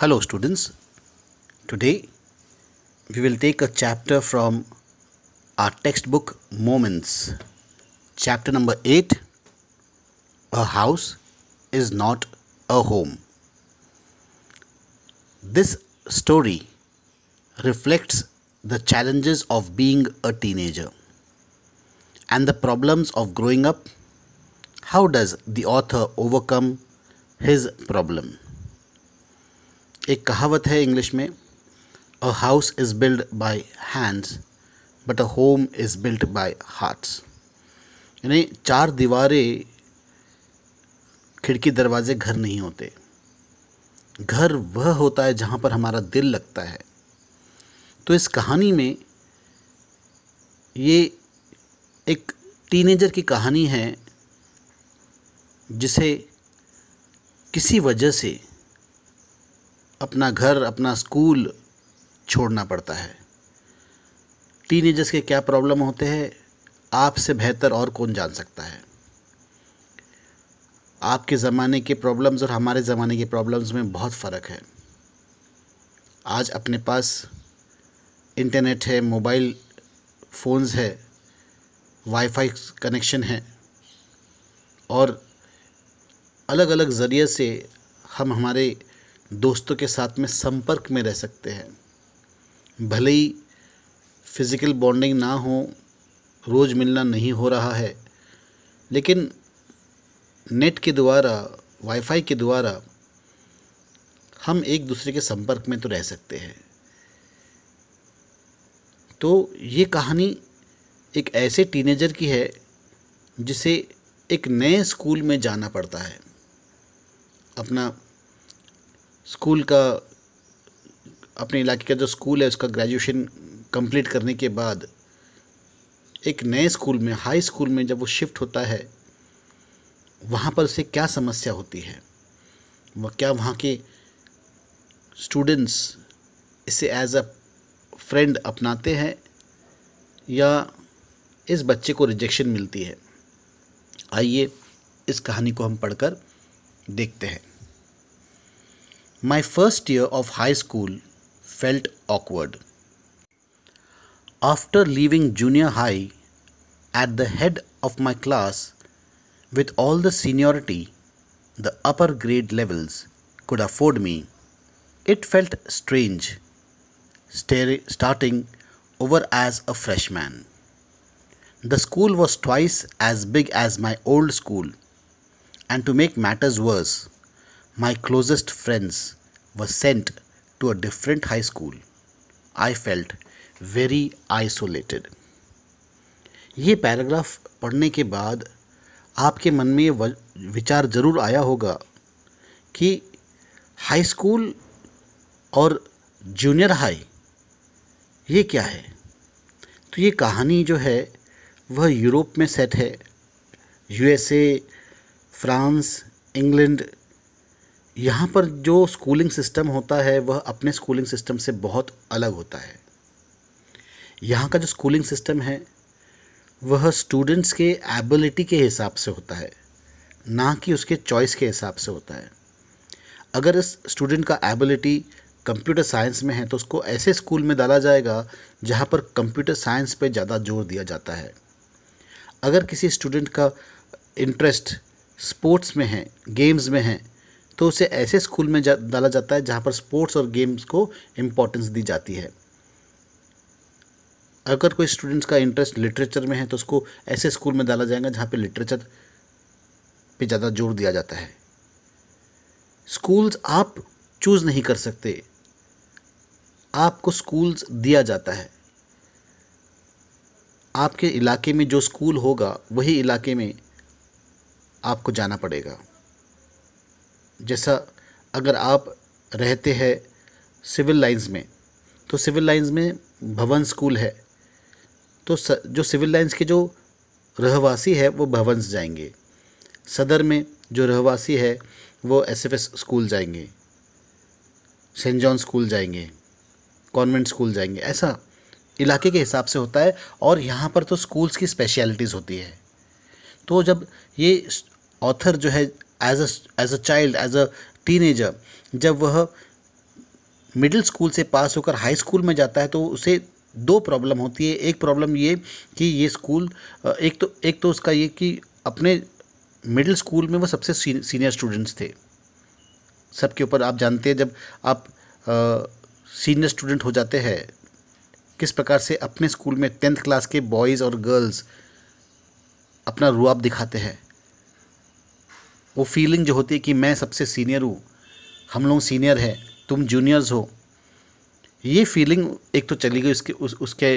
Hello students, today we will take a chapter from our textbook Moments. Chapter number 8 A House is Not a Home. This story reflects the challenges of being a teenager and the problems of growing up. How does the author overcome his problem? एक कहावत है English में a house is build by hands but a home is built by hearts यानी चार दीवारें खिड़की दरवाजे घर नहीं होते घर वह होता है जहाँ पर हमारा दिल लगता है तो इस कहानी में ये एक टीनेजर की कहानी है जिसे किसी वजह से अपना घर अपना स्कूल छोड़ना पड़ता है टीनेजर्स के क्या प्रॉब्लम होते हैं आपसे बेहतर और कौन जान सकता है आपके ज़माने के प्रॉब्लम्स और हमारे ज़माने के प्रॉब्लम्स में बहुत फ़र्क है आज अपने पास इंटरनेट है मोबाइल फ़ोन्स है वाईफाई कनेक्शन है और अलग अलग ज़रिए से हम हमारे दोस्तों के साथ में संपर्क में रह सकते हैं भले ही फिज़िकल बॉन्डिंग ना हो रोज़ मिलना नहीं हो रहा है लेकिन नेट के द्वारा वाईफाई के द्वारा हम एक दूसरे के संपर्क में तो रह सकते हैं तो ये कहानी एक ऐसे टीनेजर की है जिसे एक नए स्कूल में जाना पड़ता है अपना स्कूल का अपने इलाके का जो स्कूल है उसका ग्रेजुएशन कंप्लीट करने के बाद एक नए स्कूल में हाई स्कूल में जब वो शिफ्ट होता है वहाँ पर उसे क्या समस्या होती है वह क्या वहाँ के स्टूडेंट्स इसे एज अ फ्रेंड अपनाते हैं या इस बच्चे को रिजेक्शन मिलती है आइए इस कहानी को हम पढ़कर देखते हैं My first year of high school felt awkward. After leaving junior high at the head of my class with all the seniority the upper grade levels could afford me, it felt strange starting over as a freshman. The school was twice as big as my old school, and to make matters worse, My closest friends were sent to a different high school. I felt very isolated. ये paragraph पढ़ने के बाद आपके मन में विचार ज़रूर आया होगा कि हाई स्कूल और जूनियर हाई ये क्या है तो ये कहानी जो है वह यूरोप में सेट है यूएसए फ्रांस इंग्लैंड यहाँ पर जो स्कूलिंग सिस्टम होता है वह अपने स्कूलिंग सिस्टम से बहुत अलग होता है यहाँ का जो स्कूलिंग सिस्टम है वह स्टूडेंट्स के एबिलिटी के हिसाब से होता है ना कि उसके चॉइस के हिसाब से होता है अगर इस स्टूडेंट का एबिलिटी कंप्यूटर साइंस में है तो उसको ऐसे स्कूल में डाला जाएगा जहाँ पर कंप्यूटर साइंस पे ज़्यादा जोर दिया जाता है अगर किसी स्टूडेंट का इंटरेस्ट स्पोर्ट्स में है गेम्स में है तो उसे ऐसे स्कूल में जा, डाला जाता है जहाँ पर स्पोर्ट्स और गेम्स को इम्पोर्टेंस दी जाती है अगर कोई स्टूडेंट्स का इंटरेस्ट लिटरेचर में है तो उसको ऐसे स्कूल में डाला जाएगा जहाँ पे लिटरेचर पे ज़्यादा जोर दिया जाता है स्कूल्स आप चूज़ नहीं कर सकते आपको स्कूल्स दिया जाता है आपके इलाके में जो स्कूल होगा वही इलाके में आपको जाना पड़ेगा जैसा अगर आप रहते हैं सिविल लाइंस में तो सिविल लाइंस में भवन स्कूल है तो स, जो सिविल लाइंस के जो रहवासी है वो भवंस जाएंगे सदर में जो रहवासी है वो एसएफएस स्कूल जाएंगे सेंट जॉन स्कूल जाएंगे कॉन्वेंट स्कूल जाएंगे ऐसा इलाके के हिसाब से होता है और यहाँ पर तो स्कूल्स की स्पेशलिटीज़ होती है तो जब ये ऑथर जो है as a as a child as a teenager जब वह मिडिल स्कूल से पास होकर हाई स्कूल में जाता है तो उसे दो प्रॉब्लम होती है एक प्रॉब्लम ये कि ये स्कूल एक तो एक तो उसका ये कि अपने मिडिल स्कूल में वह सबसे सीनियर स्टूडेंट्स थे सबके ऊपर आप जानते हैं जब आप सीनियर स्टूडेंट हो जाते हैं किस प्रकार से अपने स्कूल में टेंथ क्लास के बॉयज़ और गर्ल्स अपना रुआब दिखाते हैं वो फीलिंग जो होती है कि मैं सबसे सीनियर हूँ हम लोग सीनियर है तुम जूनियर्स हो ये फीलिंग एक तो चली गई उसके उस उसके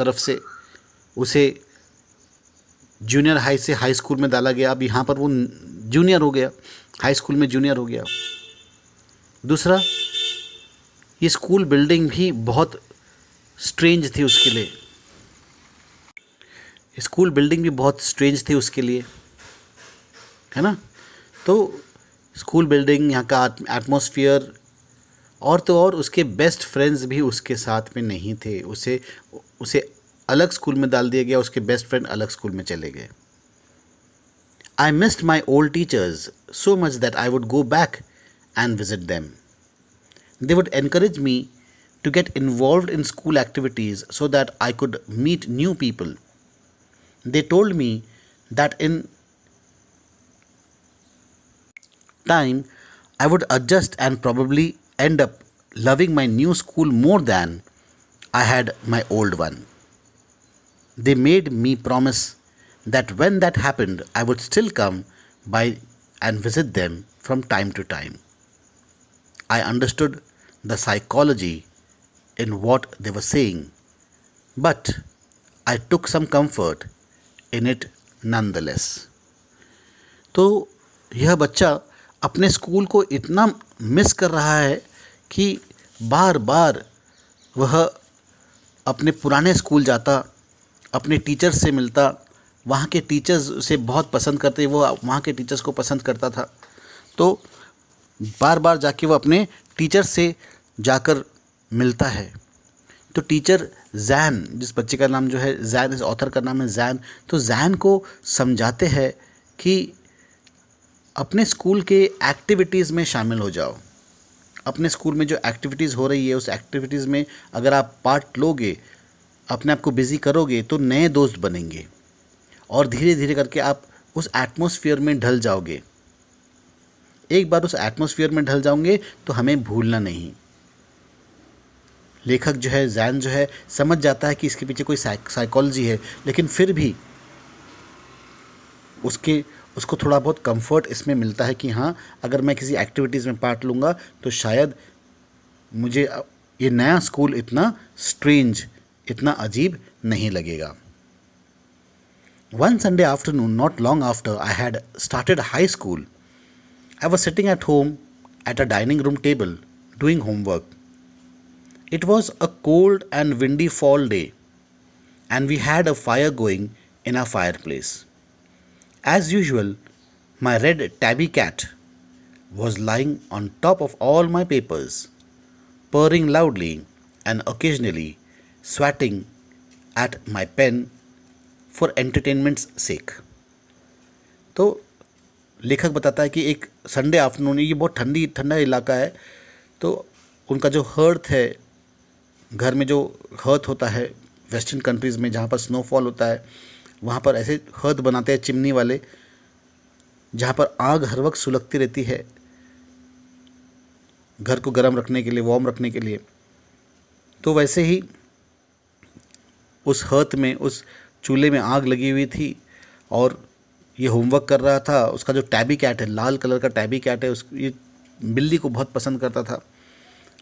तरफ से उसे जूनियर हाई से हाई स्कूल में डाला गया अब यहाँ पर वो जूनियर हो गया हाई स्कूल में जूनियर हो गया दूसरा ये स्कूल बिल्डिंग भी बहुत स्ट्रेंज थी उसके लिए स्कूल बिल्डिंग भी बहुत स्ट्रेंज थी उसके लिए है ना तो स्कूल बिल्डिंग यहाँ का एटमोसफियर और तो और उसके बेस्ट फ्रेंड्स भी उसके साथ में नहीं थे उसे उसे अलग स्कूल में डाल दिया गया उसके बेस्ट फ्रेंड अलग स्कूल में चले गए I missed my old teachers so much that I would go back and visit them they would encourage me to get involve in school activities so that I could meet new people they told me that in time, I would adjust and probably end up loving my new school more than I had my old one. They made me promise that when that happened, I would still come by and visit them from time to time. I understood the psychology in what they were saying, but I took some comfort in it nonetheless. तो यह बच्चा अपने school को इतना miss कर रहा है कि बार बार वह अपने पुराने स्कूल जाता अपने टीचर से मिलता वहाँ के टीचर्स उसे बहुत पसंद करते वो वहाँ के टीचर्स को पसंद करता था तो बार बार जाके वो अपने टीचर से जाकर मिलता है तो टीचर जैन जिस बच्चे का नाम जो है जैन इस ऑथर का नाम है जैन तो जैन को समझाते हैं कि अपने स्कूल के एक्टिविटीज़ में शामिल हो जाओ अपने स्कूल में जो एक्टिविटीज़ हो रही है उस एक्टिविटीज़ में अगर आप पार्ट लोगे अपने आप को बिज़ी करोगे तो नए दोस्त बनेंगे और धीरे धीरे करके आप उस एटमोसफियर में ढल जाओगे एक बार उस एटमोसफियर में ढल जाओगे तो हमें भूलना नहीं लेखक जो है जैन जो है समझ जाता है कि इसके पीछे कोई साइकोलॉजी है लेकिन फिर भी उसके उसको थोड़ा बहुत कंफर्ट इसमें मिलता है कि हाँ अगर मैं किसी एक्टिविटीज़ में पार्ट लूँगा तो शायद मुझे ये नया स्कूल इतना स्ट्रेंज इतना अजीब नहीं लगेगा one Sunday afternoon not long after I had started high school I was sitting at home at a dining room table doing homework it was a cold and windy fall day and we had a fire going in a fire place As usual, my red tabby cat was lying on top of all my papers, purring loudly and occasionally swatting at my pen for entertainment's sake. तो लेखक बताता है कि एक Sunday afternoon ये बहुत ठंडी ठंडा इलाका है तो उनका जो हर्थ है घर में जो हर्थ होता है वेस्टर्न कंट्रीज़ में जहाँ पर स्नोफॉल होता है वहाँ पर ऐसे हद बनाते हैं चिमनी वाले जहाँ पर आग हर वक्त सुलगती रहती है घर को गर्म रखने के लिए वार्म रखने के लिए तो वैसे ही उस हत में उस चूल्हे में आग लगी हुई थी और ये होमवर्क कर रहा था उसका जो टैबी कैट है लाल कलर का टैबी कैट है उस ये बिल्ली को बहुत पसंद करता था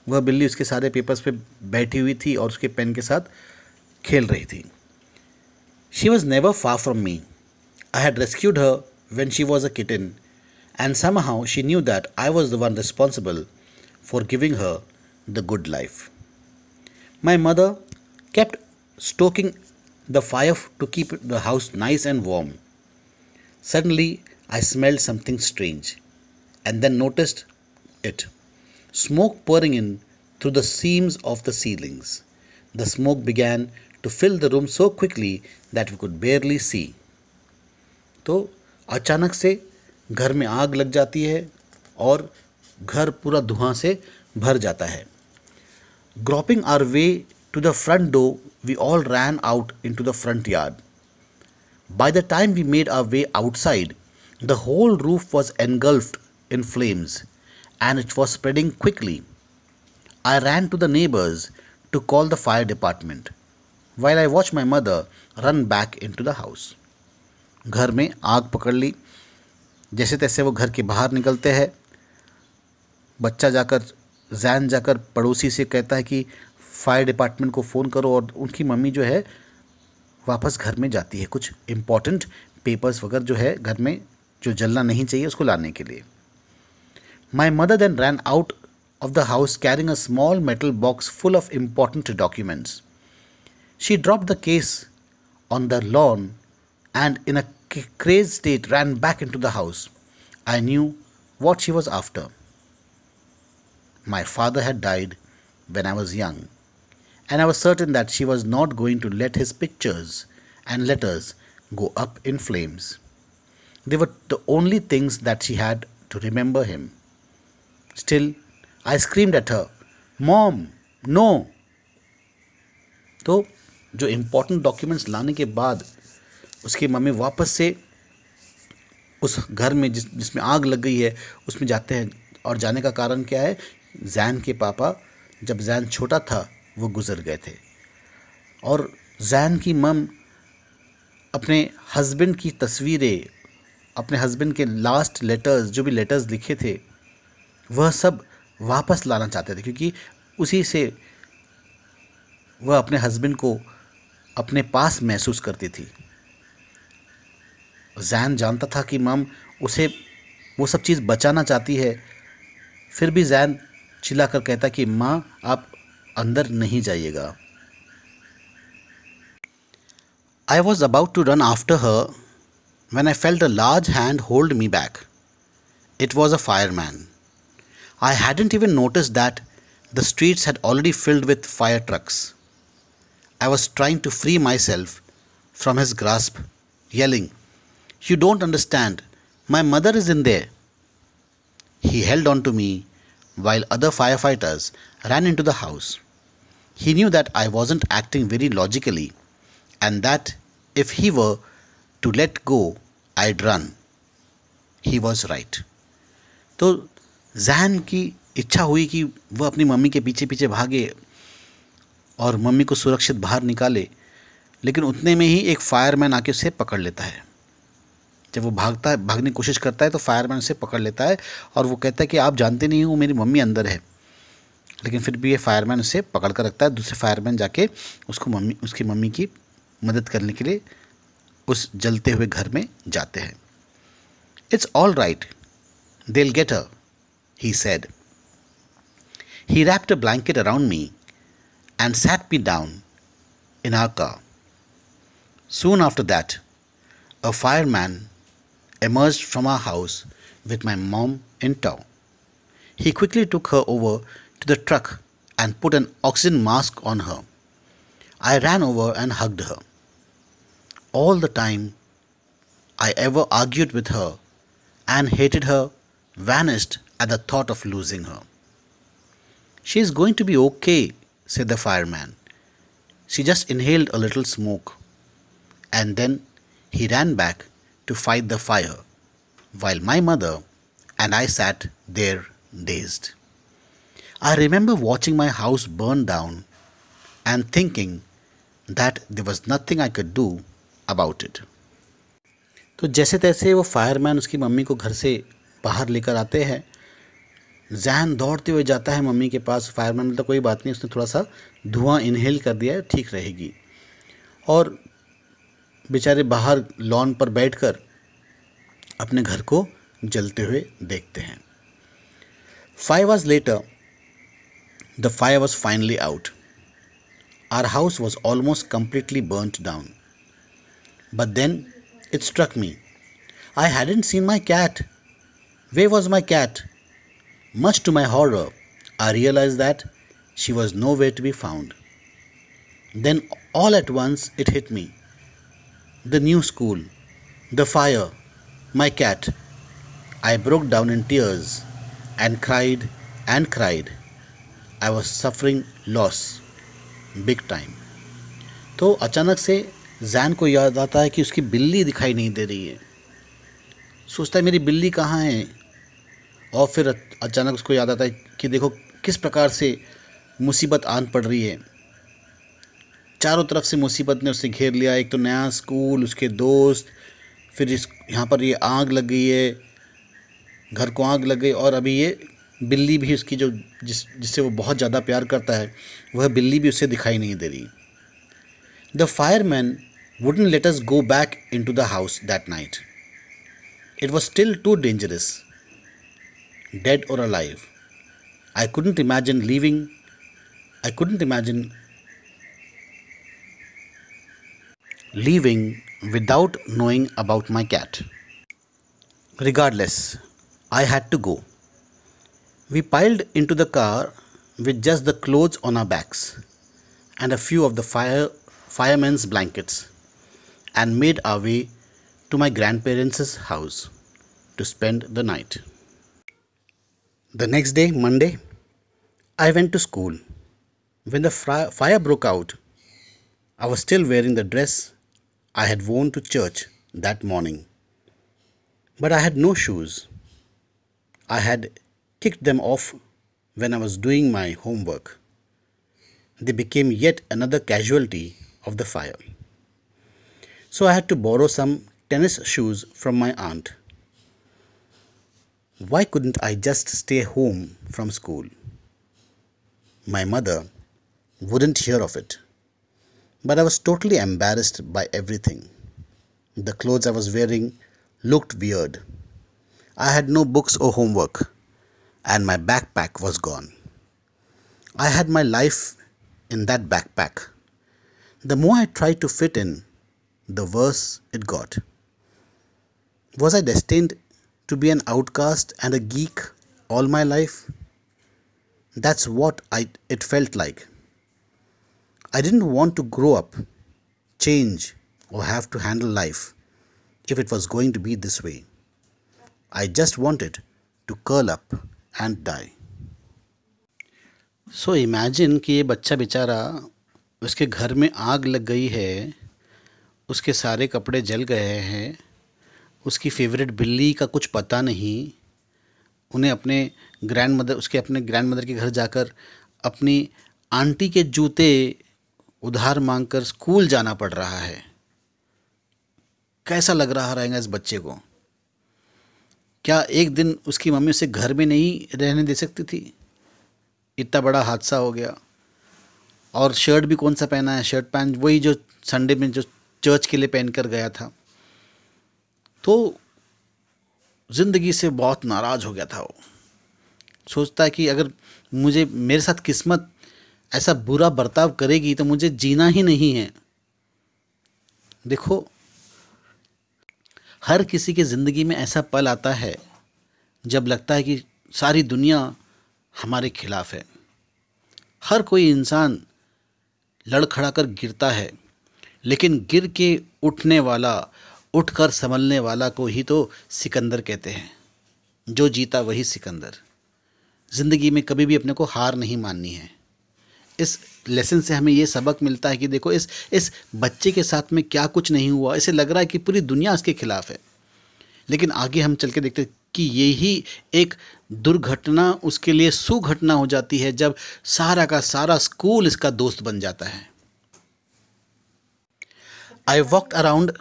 वह बिल्ली उसके सारे पेपर्स पे बैठी हुई थी और उसके पेन के साथ खेल रही थी She was never far from me. I had rescued her when she was a kitten, and somehow she knew that I was the one responsible for giving her the good life. My mother kept stoking the fire to keep the house nice and warm. Suddenly, I smelled something strange and then noticed it smoke pouring in through the seams of the ceilings. The smoke began to fill the room so quickly that we could barely see तो अचानक से घर में आग लग जाती है और घर पूरा धुआं से भर जाता है groping our way to the front door we all ran out in to the front yard by the time we made our way outside the whole roof was engulfed in flames and it was spreading quickly I ran to the neighbours to call the fire department while I watch my mother run back in to the house घर में आग पकड़ ली जैसे तैसे वो घर के बाहर निकलते हैं बच्चा जाकर जैन जाकर पड़ोसी से कहता है कि फायर डिपार्टमेंट को फ़ोन करो और उनकी मम्मी जो है वापस घर में जाती है कुछ इम्पॉर्टेंट पेपर्स वगैरह जो है घर में जो जलना नहीं चाहिए उसको लाने के लिए my mother then ran out of the house carrying a small metal box full of important documents She dropped the case on the lawn and, in a crazed state, ran back into the house. I knew what she was after. My father had died when I was young, and I was certain that she was not going to let his pictures and letters go up in flames. They were the only things that she had to remember him. Still, I screamed at her, Mom, no! Though जो important documents लाने के बाद उसकी mummy वापस से उस घर में जिस जिसमें आग लग गई है उसमें जाते हैं और जाने का कारण क्या है जैन के पापा जब जैन छोटा था वो गुज़र गए थे और जैन की मम अपने हस्बैंड की तस्वीरें अपने हस्बैंड के लास्ट लेटर्स जो भी लेटर्स लिखे थे वह सब वापस लाना चाहते थे क्योंकि उसी से वह अपने हस्बैंड को अपने पास महसूस करती थी जैन जानता था कि मम उसे वो सब चीज़ बचाना चाहती है फिर भी जैन चिल्ला कर कहता कि माँ आप अंदर नहीं जाइएगा I was about to run after her when I felt a large hand hold me back it was a fire man I hadn't even notice that the streets had already filled with fire trucks I was trying to free myself from his grasp, yelling, You don't understand. My mother is in there. He held on to me while other firefighters ran into the house. He knew that I wasn't acting very logically and that if he were to let go, I'd run. He was right. तो जहन की इच्छा हुई कि वह अपनी mummy के पीछे पीछे भागे और मम्मी को सुरक्षित बाहर निकाले लेकिन उतने में ही एक फायरमैन आके उसे पकड़ लेता है जब वो भागता है भागने की कोशिश करता है तो फायरमैन उसे पकड़ लेता है और वो कहता है कि आप जानते नहीं हो मेरी मम्मी अंदर है लेकिन फिर भी ये फायरमैन उसे पकड़ कर रखता है दूसरे फायरमैन जाके उसको मम्मी उसकी मम्मी की मदद करने के लिए उस जलते हुए घर में जाते हैं it's all right they get a he said he wrapped a blanket around me and sat me down in our car. Soon after that, a fireman emerged from our house with my mom in tow. He quickly took her over to the truck and put an oxygen mask on her. I ran over and hugged her. All the time I ever argued with her and hated her vanished at the thought of losing her. She is going to be okay, said the fireman. She just inhaled a little smoke, and then he ran back to fight the fire, while my mother and I sat there dazed. I remember watching my house burn down and thinking that there was nothing I could do about it. तो जैसे तैसे वो fireman उसकी mummy को घर से बाहर लेकर आते हैं जहन दौड़ते हुए जाता है मम्मी के पास फायरमैन तो कोई बात नहीं उसने थोड़ा सा धुआं इनहेल कर दिया ठीक रहेगी और बेचारे बाहर लॉन पर बैठकर अपने घर को जलते हुए देखते हैं five hours later the fire was finally out our house was almost completely burn down but then it struck me I hadn't seen my cat where was my cat Much to my horror, I realized that she was nowhere to be found. Then, all at once, it hit me the new school, the fire, my cat. I broke down in tears and cried and cried. i was suffering loss big time तो अचानक से जैन को याद आता है कि उसकी बिल्ली दिखाई नहीं दे रही है सोचता है मेरी बिल्ली कहाँ है और फिर अचानक उसको याद आता है कि देखो किस प्रकार से मुसीबत आन पड़ रही है चारों तरफ से मुसीबत ने उसे घेर लिया एक तो नया स्कूल उसके दोस्त फिर इस यहाँ पर ये आग लग गई है घर को आग लग गई और अभी ये बिल्ली भी उसकी जो जिस जिससे वो बहुत ज़्यादा प्यार करता है वह बिल्ली भी उसे दिखाई नहीं दे रही the fireman wouldn't let us go back in to the house that night it was still too dangerous dead or alive. I couldn't imagine leaving. I couldn't imagine leaving without knowing about my cat. Regardless, I had to go. We piled into the car with just the clothes on our backs and a few of the fire, firemen's blankets and made our way to my grandparents' house to spend the night. The next day, Monday, I went to school. When the fire broke out, I was still wearing the dress I had worn to church that morning. But I had no shoes. I had kicked them off when I was doing my homework. They became yet another casualty of the fire. So I had to borrow some tennis shoes from my aunt. Why couldn't I just stay home from school? My mother wouldn't hear of it. But I was totally embarrassed by everything. The clothes I was wearing looked weird. I had no books or homework, and my backpack was gone. I had my life in that backpack. The more I tried to fit in, the worse it got. Was I destined to be an outcast and a geek all my life? That's what I, it felt like. I didn't want to grow up, change, or have to handle life if it was going to be this way. I just wanted to curl up and die. So so imagine कि ये बच्चा बेचारा उसके घर में आग लग गई है उसके सारे कपड़े जल गए हैं उसकी फेवरेट बिल्ली का कुछ पता नहीं उन्हें अपने ग्रैंड मदर उसके अपने ग्रैंड मदर के घर जाकर अपनी आंटी के जूते उधार मांगकर स्कूल जाना पड़ रहा है कैसा लग रहा रहेगा इस बच्चे को क्या एक दिन उसकी मम्मी उसे घर में नहीं रहने दे सकती थी इतना बड़ा हादसा हो गया और शर्ट भी कौन सा पहना है शर्ट पैंट वही जो संडे में जो चर्च के लिए पहन कर गया था तो ज़िंदगी से बहुत नाराज़ हो गया था वो सोचता है कि अगर मुझे मेरे साथ किस्मत ऐसा बुरा बर्ताव करेगी तो मुझे जीना ही नहीं है देखो हर किसी के ज़िंदगी में ऐसा पल आता है जब लगता है कि सारी दुनिया हमारे खिलाफ है हर कोई इंसान लड़खड़ा कर गिरता है लेकिन गिर के उठने वाला उठकर संभलने वाला को ही तो सिकंदर कहते हैं जो जीता वही सिकंदर ज़िंदगी में कभी भी अपने को हार नहीं माननी है इस लेसन से हमें ये सबक मिलता है कि देखो इस इस बच्चे के साथ में क्या कुछ नहीं हुआ इसे लग रहा है कि पूरी दुनिया इसके खिलाफ है लेकिन आगे हम चल के देखते कि यही एक दुर्घटना उसके लिए सुघटना हो जाती है जब सारा का सारा स्कूल इसका दोस्त बन जाता है I walk around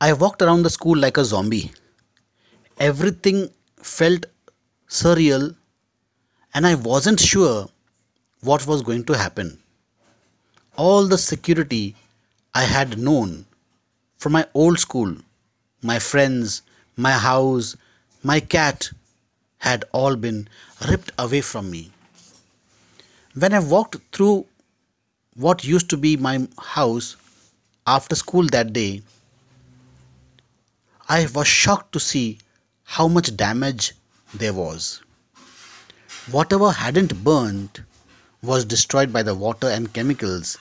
I walked around the school like a zombie. Everything felt surreal, and I wasn't sure what was going to happen. All the security I had known from my old school, my friends, my house, my cat had all been ripped away from me. When I walked through what used to be my house after school that day, I was shocked to see how much damage there was. Whatever hadn't burned was destroyed by the water and chemicals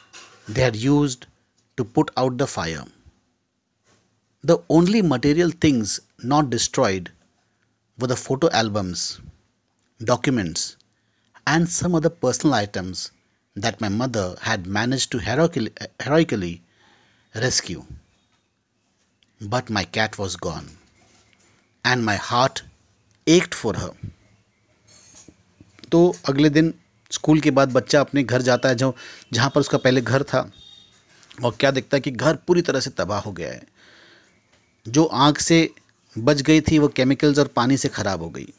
they had used to put out the fire. The only material things not destroyed were the photo albums, documents, and some other personal items that my mother had managed to heroically, heroically rescue. But my cat was gone, and my heart ached for her. तो अगले दिन school के बाद बच्चा अपने घर जाता है जो जहाँ पर उसका पहले घर था और क्या देखता है कि घर पूरी तरह से तबाह हो गया है जो आँख से बच गई थी वो केमिकल्स और पानी से ख़राब हो गई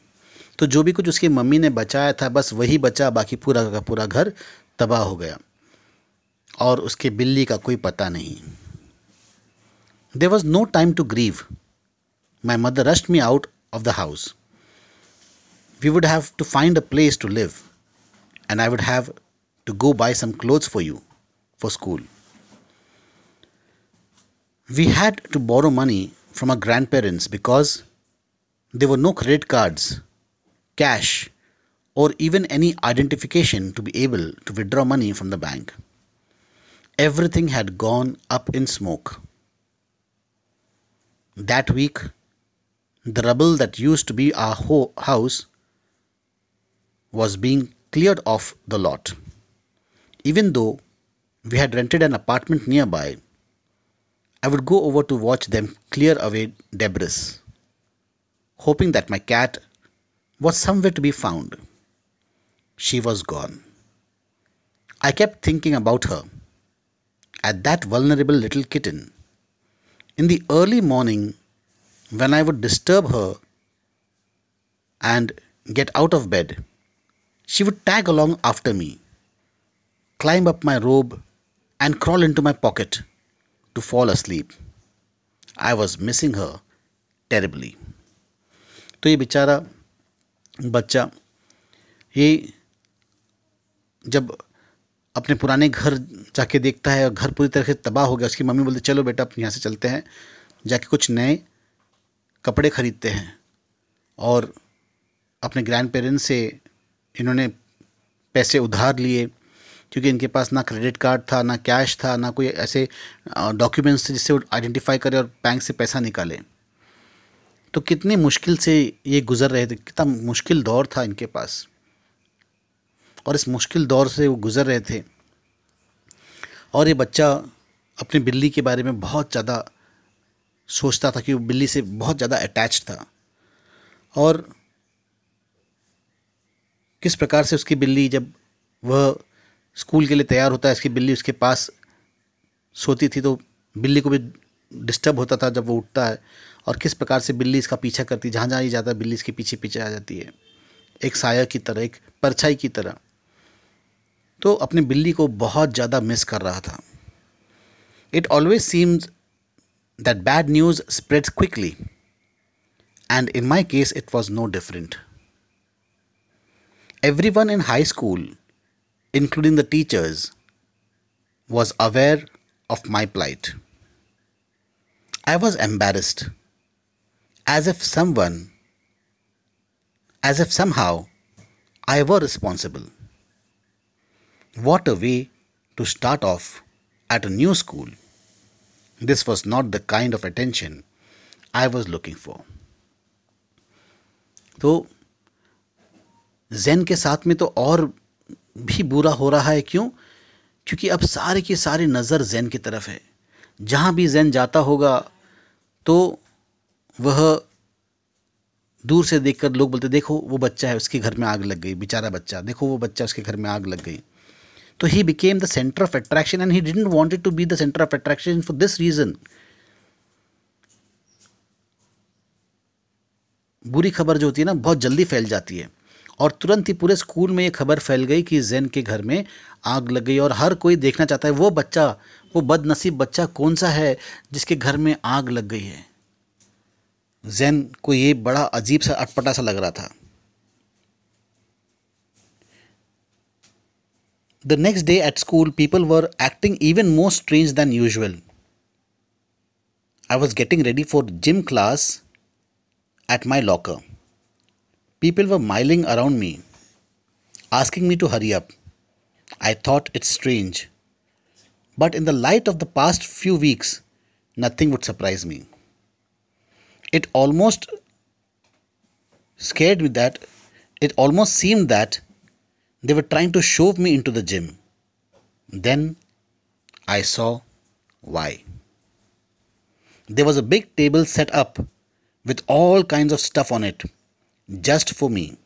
तो जो भी कुछ उसकी मम्मी ने बचाया था बस वही बचा बाकी पूरा का पूरा घर तबाह हो गया और उसके बिल्ली का कोई पता नहीं There was no time to grieve. My mother rushed me out of the house. We would have to find a place to live, and I would have to go buy some clothes for you for school. We had to borrow money from our grandparents because there were no credit cards, cash, or even any identification to be able to withdraw money from the bank. Everything had gone up in smoke. That week, the rubble that used to be our ho- house was being cleared off the lot. Even though we had rented an apartment nearby, I would go over to watch them clear away debris, hoping that my cat was somewhere to be found. She was gone. I kept thinking about her, at that vulnerable little kitten in the early morning, when I would disturb her and get out of bed, she would tag along after me, climb up my robe, and crawl into my pocket to fall asleep. I was missing her terribly. तो ये बेचारा बच्चा ये जब अपने पुराने घर जाके देखता है और घर पूरी तरह से तबाह हो गया उसकी मम्मी बोलती चलो बेटा अपने यहाँ से चलते हैं जाके कुछ नए कपड़े ख़रीदते हैं और अपने ग्रैंड पेरेंट्स से इन्होंने पैसे उधार लिए क्योंकि इनके पास ना क्रेडिट कार्ड था ना कैश था ना कोई ऐसे डॉक्यूमेंट्स थे जिससे वो आइडेंटिफाई करें और बैंक से पैसा निकालें तो कितनी मुश्किल से ये गुज़र रहे थे कितना मुश्किल दौर था इनके पास और इस मुश्किल दौर से वो गुज़र रहे थे और ये बच्चा अपनी बिल्ली के बारे में बहुत ज़्यादा सोचता था कि वो बिल्ली से बहुत ज़्यादा अटैच था और किस प्रकार से उसकी बिल्ली जब वह स्कूल के लिए तैयार होता है इसकी बिल्ली उसके पास सोती थी तो बिल्ली को भी डिस्टर्ब होता था जब वो उठता है और किस प्रकार से बिल्ली इसका पीछा करती जहाँ जहाँ ये जाता है बिल्ली इसके पीछे पीछे आ जाती है एक साया की तरह एक परछाई की तरह तो अपनी बिल्ली को बहुत ज़्यादा मिस कर रहा था it always seems that bad news spread quickly and in my case it was no different everyone in high school including the teachers was aware of my plight I was embarrassed as if someone as if somehow I were responsible What a way to start off at a new school! This was not the kind of attention I was looking for. तो जैन के साथ में तो और भी बुरा हो रहा है क्यों क्योंकि अब सारे की सारी नज़र जैन की तरफ है जहाँ भी जैन जाता होगा तो वह दूर से देखकर लोग बोलते देखो वो बच्चा है उसके घर में आग लग गई बेचारा बच्चा देखो वो बच्चा उसके घर में आग लग गई तो he became the centre of attraction and he didn't wanted to be the centre of attraction for this reason बुरी खबर जो होती है ना बहुत जल्दी फैल जाती है और तुरंत ही पूरे स्कूल में ये खबर फैल गई कि जैन के घर में आग लग गई और हर कोई देखना चाहता है वो बच्चा वो बदनसीब बच्चा कौन सा है जिसके घर में आग लग गई है जैन को ये बड़ा अजीब सा अटपटा सा लग रहा था The next day at school, people were acting even more strange than usual. I was getting ready for gym class at my locker. People were miling around me, asking me to hurry up. I thought it strange. But in the light of the past few weeks, nothing would surprise me. It almost scared me that it almost seemed that they were trying to shove me into the gym. Then I saw why. There was a big table set up with all kinds of stuff on it, just for me.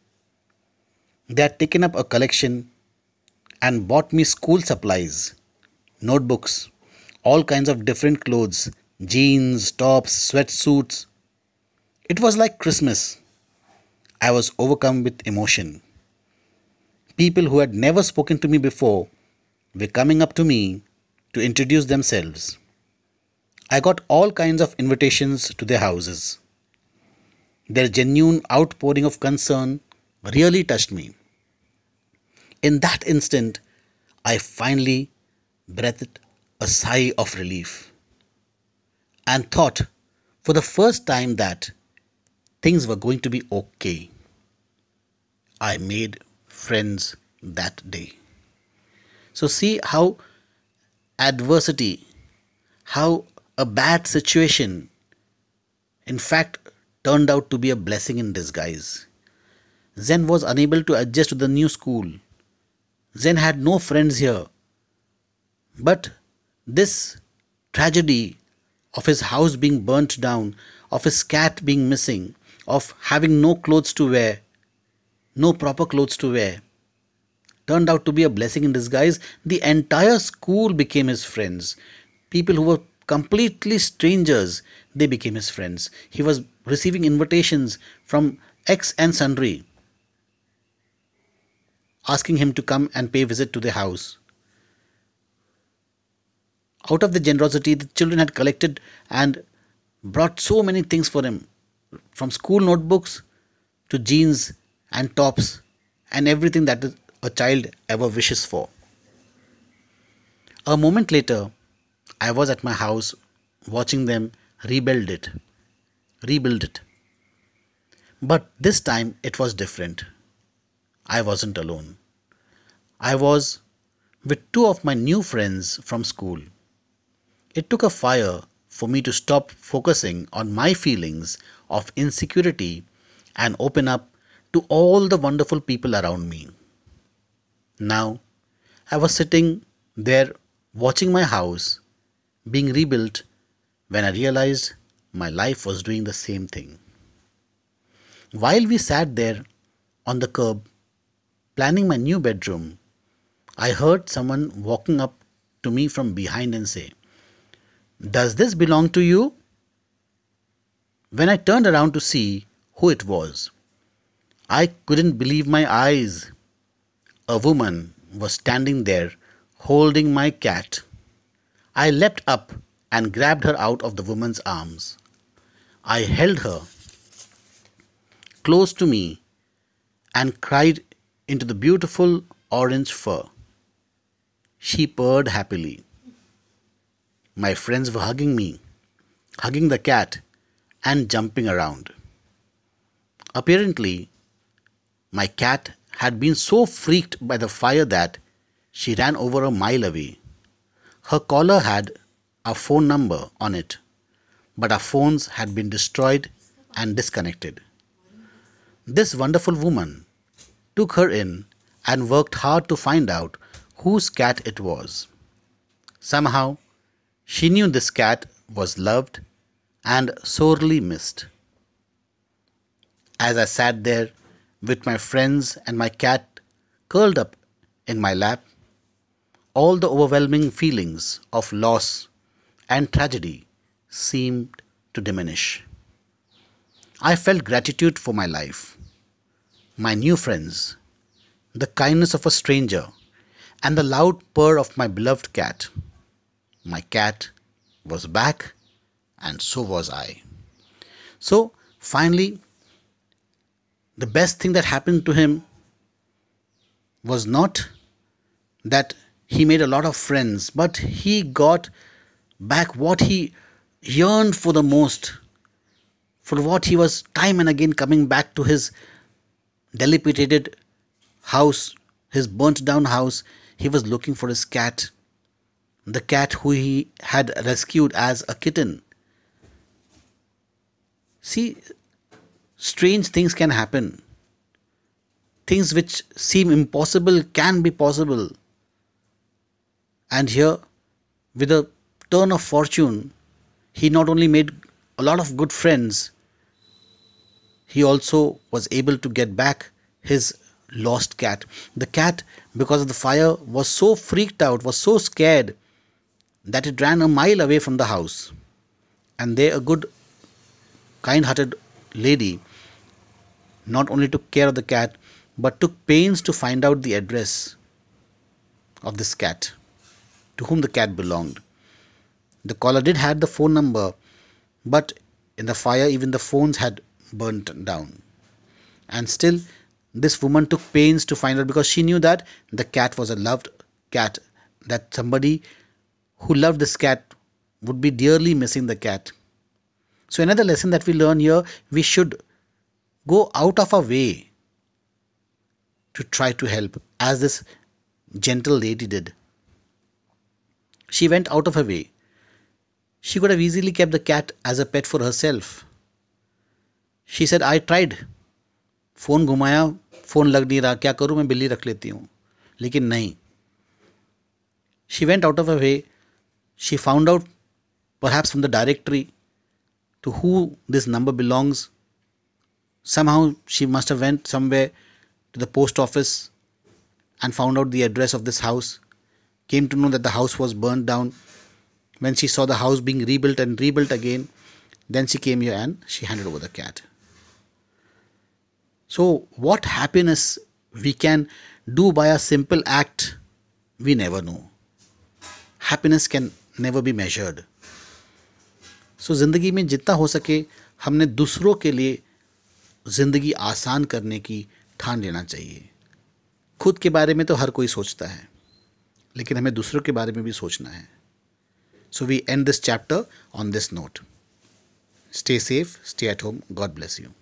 They had taken up a collection and bought me school supplies, notebooks, all kinds of different clothes jeans, tops, sweatsuits. It was like Christmas. I was overcome with emotion. People who had never spoken to me before were coming up to me to introduce themselves. I got all kinds of invitations to their houses. Their genuine outpouring of concern really touched me. In that instant, I finally breathed a sigh of relief and thought for the first time that things were going to be okay. I made friends that day. So, see how adversity, how a bad situation, in fact, turned out to be a blessing in disguise. Zen was unable to adjust to the new school. Zen had no friends here. But this tragedy of his house being burnt down, of his cat being missing, of having no clothes to wear, no proper clothes to wear. Turned out to be a blessing in disguise, the entire school became his friends. People who were completely strangers, they became his friends. He was receiving invitations from X and Sundry, asking him to come and pay visit to their house. Out of the generosity, the children had collected and brought so many things for him from school notebooks to jeans and tops and everything that a child ever wishes for. A moment later, I was at my house watching them rebuild it. Rebuild it. But this time it was different. I wasn't alone. I was with two of my new friends from school. It took a fire for me to stop focusing on my feelings of insecurity and open up to all the wonderful people around me. Now, I was sitting there watching my house being rebuilt when I realized my life was doing the same thing. While we sat there on the curb planning my new bedroom, I heard someone walking up to me from behind and say, Does this belong to you? When I turned around to see who it was, I couldn't believe my eyes. A woman was standing there holding my cat. I leapt up and grabbed her out of the woman's arms. I held her close to me and cried into the beautiful orange fur. She purred happily. My friends were hugging me, hugging the cat, and jumping around. Apparently, my cat had been so freaked by the fire that she ran over a mile away. Her collar had a phone number on it, but our phones had been destroyed and disconnected. This wonderful woman took her in and worked hard to find out whose cat it was. Somehow, she knew this cat was loved and sorely missed. As I sat there with my friends and my cat curled up in my lap, all the overwhelming feelings of loss and tragedy seemed to diminish. I felt gratitude for my life, my new friends, the kindness of a stranger, and the loud purr of my beloved cat. My cat was back, and so was I. So, finally, the best thing that happened to him was not that he made a lot of friends, but he got back what he yearned for the most, for what he was time and again coming back to his dilapidated house, his burnt down house. He was looking for his cat, the cat who he had rescued as a kitten. See, strange things can happen. Things which seem impossible can be possible. And here, with a turn of fortune, he not only made a lot of good friends, he also was able to get back his lost cat. The cat, because of the fire, was so freaked out, was so scared that it ran a mile away from the house. And there, a good, kind hearted lady not only took care of the cat but took pains to find out the address of this cat to whom the cat belonged. The caller did have the phone number, but in the fire, even the phones had burnt down. And still, this woman took pains to find out because she knew that the cat was a loved cat, that somebody who loved this cat would be dearly missing the cat. So, another lesson that we learn here we should go out of her way to try to help, as this gentle lady did. She went out of her way. She could have easily kept the cat as a pet for herself. She said, I tried. phone घुमाया phone लग नहीं Kya क्या Main मैं बिल्ली leti लेती हूँ लेकिन she went out of her way. She found out, perhaps from the directory, to who this number belongs Somehow she must have went somewhere to the post office and found out the address of this house. Came to know that the house was burned down. When she saw the house being rebuilt and rebuilt again, then she came here and she handed over the cat. So, what happiness we can do by a simple act, we never know. Happiness can never be measured. so, ज़िंदगी में jitna ho सके हमने दूसरों के लिए ज़िंदगी आसान करने की ठान लेना चाहिए खुद के बारे में तो हर कोई सोचता है लेकिन हमें दूसरों के बारे में भी सोचना है so we end this chapter on this note stay safe stay at home God bless you